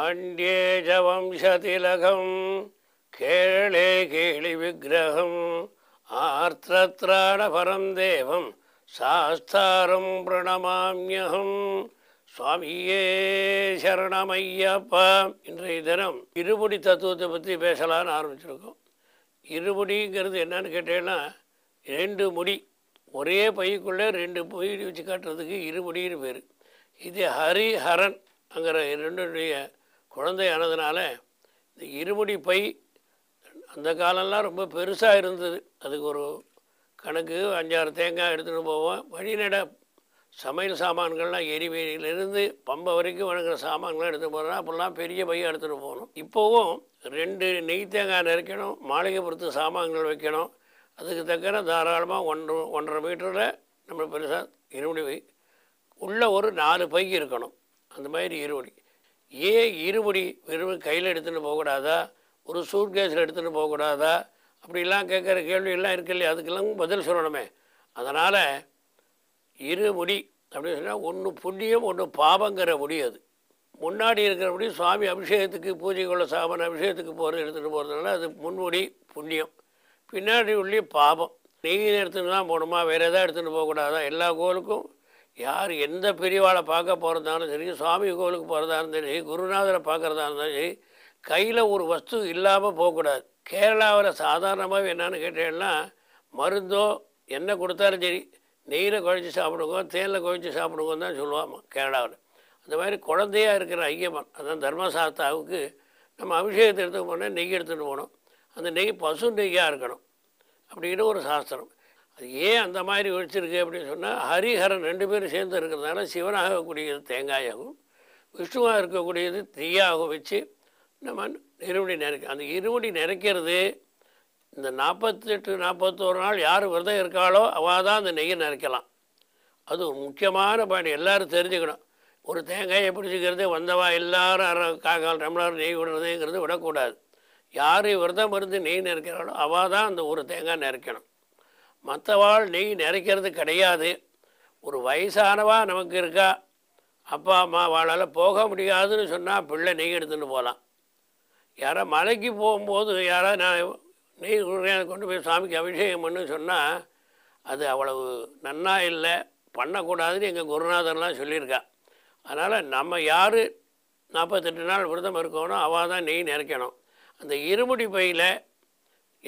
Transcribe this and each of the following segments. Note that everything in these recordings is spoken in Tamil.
ആണ്ഡ്യേജവംശതിലകം கேளே கேளி விக்கிரகம் ആർത്തത്രാണപരം தேவம் சாஸ்தாரம் பிரணமாமியகம் சுவாமியே சரணமையப்பா இன்றைய தினம் இருபடி தத்துவத்தை பற்றி பேசலான்னு ஆரம்பிச்சிருக்கோம் இருபடிங்கிறது என்னன்னு கேட்டேன்னா ரெண்டு முடி ஒரே பைக்குள்ளே ரெண்டு பொய் வச்சு காட்டுறதுக்கு இருபடின்னு பேர் இது ஹரிஹரன் அங்கிற ரெண்டுடைய குழந்தை ஆனதுனால இந்த இருமுடி பை அந்த காலம்லாம் ரொம்ப பெருசாக இருந்தது அதுக்கு ஒரு கணக்கு அஞ்சாறு தேங்காய் எடுத்துகிட்டு போவோம் வழிநட சமையல் சாமான்கள்லாம் எரிவேலியிலேருந்து பம்பை வரைக்கும் வணங்குற சாமான்கள்லாம் எடுத்துகிட்டு போகிறோம் அப்படிலாம் பெரிய பையாக எடுத்துகிட்டு போகணும் இப்போவும் ரெண்டு நெய் தேங்காய் நெருக்கணும் மாளிகை பொறுத்து சாமான்கள் வைக்கணும் அதுக்கு தக்கன தாராளமாக ஒன்று ஒன்றரை மீட்டரில் நம்ம பெருசாக இருமுடி உள்ளே ஒரு நாலு பைக்கு இருக்கணும் அந்த மாதிரி இருவடி ஏன் இருவடி வெறும் கையில் எடுத்துகிட்டு போகக்கூடாதா ஒரு சூட் கேஸில் எடுத்துகிட்டு போகக்கூடாதா அப்படிலாம் கேட்குற கேள்வியெல்லாம் இருக்கு இல்லையா அதுக்கெல்லாம் பதில் சொல்லணுமே அதனால் இருமுடி அப்படின்னு சொன்னால் ஒன்று புண்ணியம் ஒன்று பாபங்கிற முடி அது முன்னாடி இருக்கிறபடி சுவாமி அபிஷேகத்துக்கு பூஜை கொள்ள சாமன் அபிஷேகத்துக்கு போகிறது எடுத்துகிட்டு போகிறதுனால அது முன்முடி புண்ணியம் பின்னாடி உள்ளே பாபம் நெய் எடுத்துகிட்டு தான் போகணுமா வேறு எதாவது எடுத்துகிட்டு போகக்கூடாதா எல்லா கோலுக்கும் யார் எந்த பெரியவாளை பார்க்க போகிறதாலும் சரி சுவாமி கோவிலுக்கு போகிறதா இருந்தாலும் சரி குருநாதரை பார்க்குறதா இருந்தாலும் சரி கையில் ஒரு வஸ்து இல்லாமல் போகக்கூடாது கேரளாவில் சாதாரணமாக என்னென்னு கேட்டீங்கன்னா மருந்தோ என்ன கொடுத்தாலும் சரி நெய்யில் குழஞ்சி சாப்பிடுங்க தேனில் குழஞ்சி சாப்பிடுங்கன்னு தான் சொல்லுவாங்க கேரளாவில் அந்த மாதிரி குழந்தையாக இருக்கிற ஐயம்மன் அதான் தர்மசாஸ்தாவுக்கு நம்ம அபிஷேகத்தை எடுத்துக்க போனால் நெய் எடுத்துகிட்டு போகணும் அந்த நெய் பசு நெய்யாக இருக்கணும் அப்படின்னு ஒரு சாஸ்திரம் அது ஏன் அந்த மாதிரி வச்சிருக்கு அப்படின்னு சொன்னால் ஹரிஹரன் ரெண்டு பேரும் சேர்ந்து இருக்கிறதுனால சிவனாக கூடியது தேங்காயாகவும் விஷ்ணுவாக இருக்கக்கூடியது தீயாகவும் வச்சு நம்ம இருமுடி நினைக்க அந்த இருமுடி நினைக்கிறது இந்த நாற்பத்தெட்டு நாற்பத்தோரு நாள் யார் விரதம் இருக்காளோ அவள் தான் அந்த நெய்யை நினைக்கலாம் அது ஒரு முக்கியமான பாயிண்ட் எல்லோரும் தெரிஞ்சுக்கணும் ஒரு தேங்காயை பிடிச்சிக்கிறது வந்தவா எல்லாரும் காக்கால் டம்ளர் நெய் விடுறதுங்கிறது விடக்கூடாது யார் விரதம் இருந்து நெய் நினைக்கிறாளோ அவள் தான் அந்த ஒரு தேங்காய் நினைக்கணும் மற்றவாள் நெய் நிறைக்கிறது கிடையாது ஒரு வயசானவா நமக்கு இருக்கா அப்பா அம்மா வாழால் போக முடியாதுன்னு சொன்னால் பிள்ளை நெய் எடுத்துன்னு போகலாம் யாரோ மலைக்கு போகும்போது யாரோ நான் நெய் கொடுக்குறேன் கொண்டு போய் சாமிக்கு அபிஷேகம் பண்ணு சொன்னால் அது அவ்வளவு நன்னா இல்லை பண்ணக்கூடாதுன்னு எங்கள் குருநாதன்லாம் சொல்லியிருக்கா அதனால் நம்ம யார் நாற்பத்தெட்டு நாள் விரதம் இருக்கணும் அவள் தான் நெய் நிறைக்கணும் அந்த இருமுடி பையில்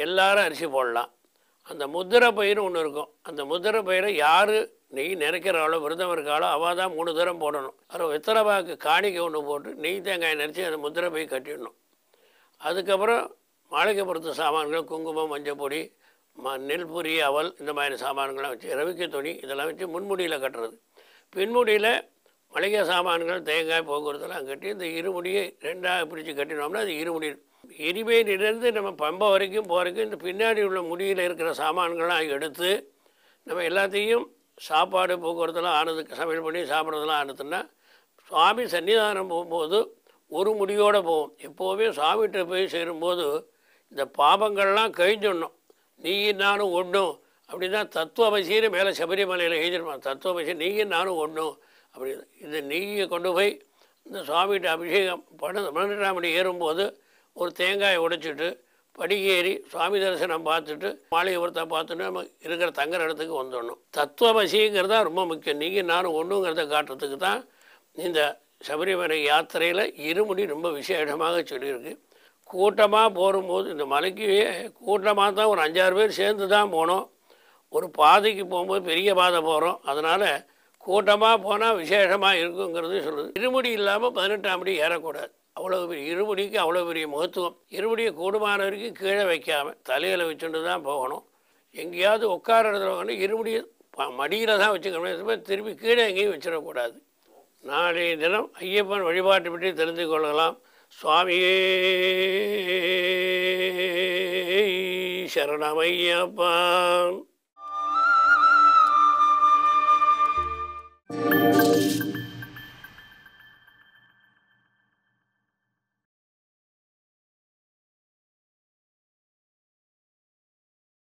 எல்லாரும் அரிசி போடலாம் அந்த முதிரை பயிர் ஒன்று இருக்கும் அந்த முதிரை பயிரை யார் நெய் நினைக்கிறாளோ விரதம் இருக்காளோ அவள் தான் மூணு தூரம் போடணும் அப்புறம் வெத்தலை பாக்கு காணிக்கை ஒன்று போட்டு நெய் தேங்காய் நினச்சி அந்த முதிரை பை கட்டிடணும் அதுக்கப்புறம் மாளிகை பொறுத்த சாமான்கள் குங்குமம் மஞ்சப்பொடி ம நெல் பொரி அவல் இந்த மாதிரி சாமான்கள்லாம் வச்சு ரவிக்க துணி இதெல்லாம் வச்சு முன்முடியில் கட்டுறது பின்முடியில் மளிகை சாமான்கள் தேங்காய் போக்குவரத்துலாம் கட்டி இந்த இருமுடியை ரெண்டாக பிடிச்சி கட்டினோம்னா அது இருமுடி எரிமேலிருந்து நம்ம பம்ப வரைக்கும் போகிறதுக்கு இந்த பின்னாடி உள்ள முடியில் இருக்கிற சாமான்கள்லாம் எடுத்து நம்ம எல்லாத்தையும் சாப்பாடு போக்குவரத்துலாம் ஆனதுக்கு சமையல் பண்ணி சாப்பிட்றதுலாம் ஆனதுன்னா சுவாமி சன்னிதானம் போகும்போது ஒரு முடியோடு போவோம் எப்போவுமே சுவாமிகிட்ட போய் சேரும்போது இந்த பாபங்கள்லாம் கழிஞ்சிடணும் நீயும் நானும் ஒன்றும் அப்படின்னா தத்துவமசின்னு மேலே சபரிமலையில் எழுதிருப்பான் தத்துவமசி நீயும் நானும் ஒன்றும் அப்படி இந்த நீயை கொண்டு போய் இந்த சுவாமிகிட்ட அபிஷேகம் பண்ண பன்னெண்டாம் மணி ஏறும்போது ஒரு தேங்காயை உடைச்சிட்டு படிக்கேறி சுவாமி தரிசனம் பார்த்துட்டு மாளிகைபுரத்தை பார்த்துட்டு நம்ம இருக்கிற தங்குற இடத்துக்கு வந்துடணும் தத்துவமசிங்கிறதா தான் ரொம்ப முக்கியம் நீங்கள் நானும் ஒன்றுங்கிறத காட்டுறதுக்கு தான் இந்த சபரிமலை யாத்திரையில் இருமுடி ரொம்ப விசேஷமாக சொல்லியிருக்கு கூட்டமாக போகும்போது இந்த மலைக்கு கூட்டமாக தான் ஒரு அஞ்சாறு பேர் சேர்ந்து தான் போனோம் ஒரு பாதைக்கு போகும்போது பெரிய பாதை போகிறோம் அதனால் கூட்டமாக போனால் விசேஷமாக இருக்குங்கிறது சொல்லுது இருமுடி இல்லாமல் பதினெட்டாம் படி ஏறக்கூடாது அவ்வளோ பெரிய இருபடிக்கு அவ்வளோ பெரிய மகத்துவம் இருமுடியை கூடுமான வரைக்கும் கீழே வைக்காமல் தலையில் வச்சுட்டு தான் போகணும் எங்கேயாவது உட்கார இடத்துல வந்து இருமுடியை மடியில் தான் வச்சுக்கணும் திரும்பி கீழே எங்கேயும் வச்சிடக்கூடாது நாளைய தினம் ஐயப்பன் வழிபாட்டை பற்றி தெரிந்து கொள்ளலாம் சுவாமியே you.